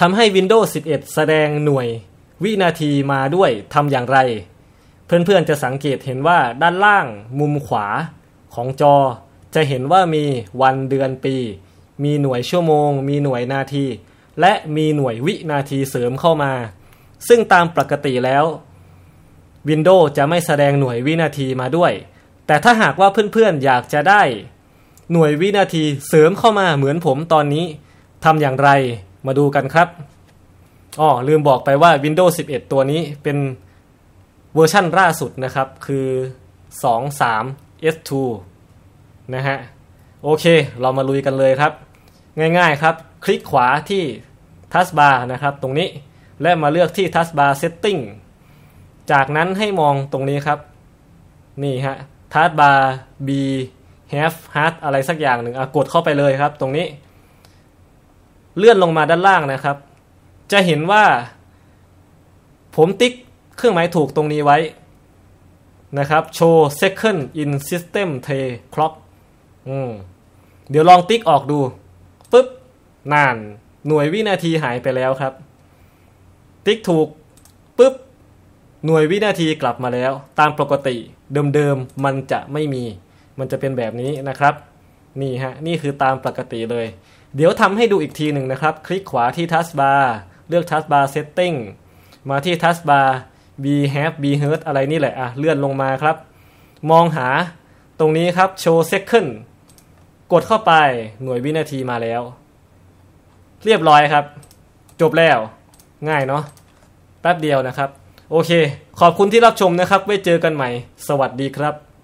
ทำให้ Windows 11 แสดงหน่วยวินาทีมาด้วยทำอย่างไร เพื่อนๆจะสังเกตเห็นว่าด้านล่างมุมขวาของจอ จะเห็นว่ามีวันเดือนปี มีหน่วยชั่วโมง มีหน่วยนาที และมีหน่วยวินาทีเสริมเข้ามา ซึ่งตามปกติแล้ว Windows จะไม่แสดงหน่วยวินาทีมาด้วย แต่ถ้าหากว่าเพื่อนๆอยากจะได้ หน่วยวินาทีเสริมเข้ามาเหมือนผมตอนนี้ทำอย่างไรมาดูกันครับอ๋อลืมบอกไปว่า Windows 11 ตัวนี้เป็นเวอร์ชั่นล่าสุดนะครับ คือ 23 S2 นะฮะ โอเคเรามาลุยกันเลยครับ ง่ายๆครับคลิกขวาที่ Taskbar นะครับตรงนี้ และมาเลือกที่ Taskbar Setting จากนั้นให้มองตรงนี้ครับ นี่ฮะ Taskbar B Have Hard อะไรสักอย่างหนึ่งอกดเข้าไปเลยครับตรงนี้เลื่อนลงมาด้านล่างนะครับ จะเห็นว่า ผมติ๊กเครื่องหมายถูกตรงนี้ไว้นะครับ show second in system tray clock อืมเดี๋ยวลองติ๊กออกดู ปึ๊บ นานหน่วยวินาทีหายไปแล้วครับ ติ๊กถูก ปึ๊บ หน่วยวินาทีกลับมาแล้ว ตามปกติเดิมๆมันจะไม่มี มันจะเป็นแบบนี้นะครับนี่ฮะนี่คือตามปกติเลย เดี๋ยวทำให้ดูอีกทีหนึ่งนะครับ คลิกขวาที่ทัสบาร์เลือกทัสบาร์เซตติ้งมาที่ทัสบาร์ b have b heard อะไรนี่แหละอ่ะเลื่อนลงมาครับ มองหาตรงนี้ครับ show second กดเข้าไปหน่วยวินาทีมาแล้ว เรียบร้อยครับ จบแล้ว ง่ายเนาะแป๊บเดียวนะครับ โอเคขอบคุณที่รับชมนะครับ ไว้เจอกันใหม่ สวัสดีครับ